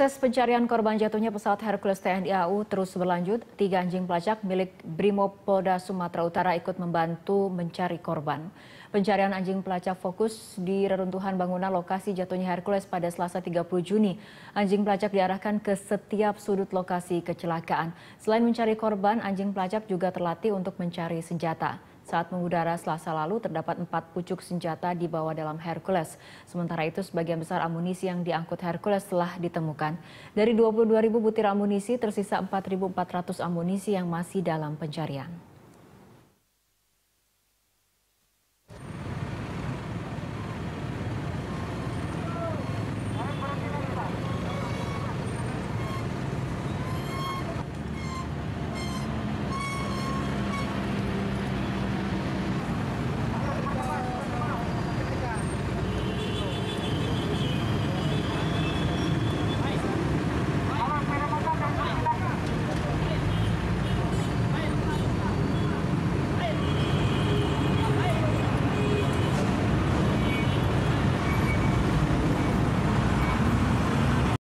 Proses pencarian korban jatuhnya pesawat Hercules TNI AU terus berlanjut. Tiga anjing pelacak milik Brimob Polda Sumatera Utara ikut membantu mencari korban. Pencarian anjing pelacak fokus di reruntuhan bangunan lokasi jatuhnya Hercules pada Selasa 30 Juni. Anjing pelacak diarahkan ke setiap sudut lokasi kecelakaan. Selain mencari korban, anjing pelacak juga terlatih untuk mencari senjata. Saat mengudara selasa lalu, terdapat empat pucuk senjata di bawah dalam Hercules. Sementara itu, sebagian besar amunisi yang diangkut Hercules telah ditemukan. Dari 22.000 butir amunisi, tersisa 4.400 amunisi yang masih dalam pencarian.